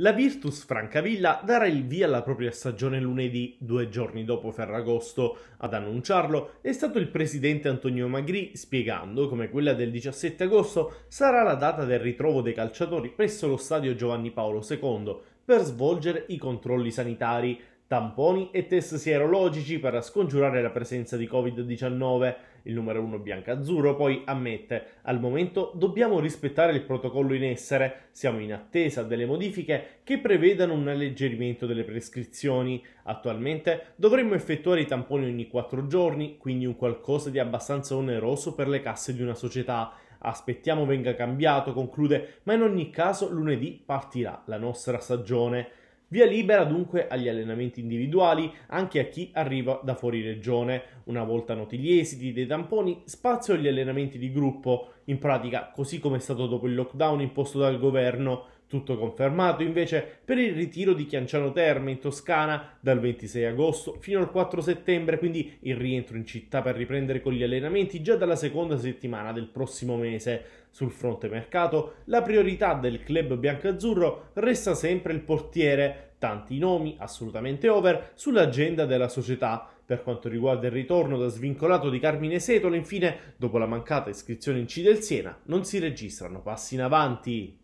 La Virtus Francavilla darà il via alla propria stagione lunedì, due giorni dopo Ferragosto. Ad annunciarlo è stato il presidente Antonio Magri, spiegando come quella del 17 agosto sarà la data del ritrovo dei calciatori presso lo stadio Giovanni Paolo II per svolgere i controlli sanitari tamponi e test sierologici per scongiurare la presenza di Covid-19. Il numero 1 biancazzurro poi ammette, al momento dobbiamo rispettare il protocollo in essere, siamo in attesa delle modifiche che prevedano un alleggerimento delle prescrizioni. Attualmente dovremmo effettuare i tamponi ogni 4 giorni, quindi un qualcosa di abbastanza oneroso per le casse di una società. Aspettiamo venga cambiato, conclude, ma in ogni caso lunedì partirà la nostra stagione. Via libera dunque agli allenamenti individuali anche a chi arriva da fuori regione. Una volta noti gli esiti dei tamponi, spazio agli allenamenti di gruppo, in pratica così come è stato dopo il lockdown imposto dal governo tutto confermato invece per il ritiro di Chianciano Terme in Toscana dal 26 agosto fino al 4 settembre, quindi il rientro in città per riprendere con gli allenamenti già dalla seconda settimana del prossimo mese. Sul fronte mercato, la priorità del club biancazzurro resta sempre il portiere, tanti nomi assolutamente over sull'agenda della società. Per quanto riguarda il ritorno da svincolato di Carmine Setola, infine, dopo la mancata iscrizione in C del Siena, non si registrano passi in avanti.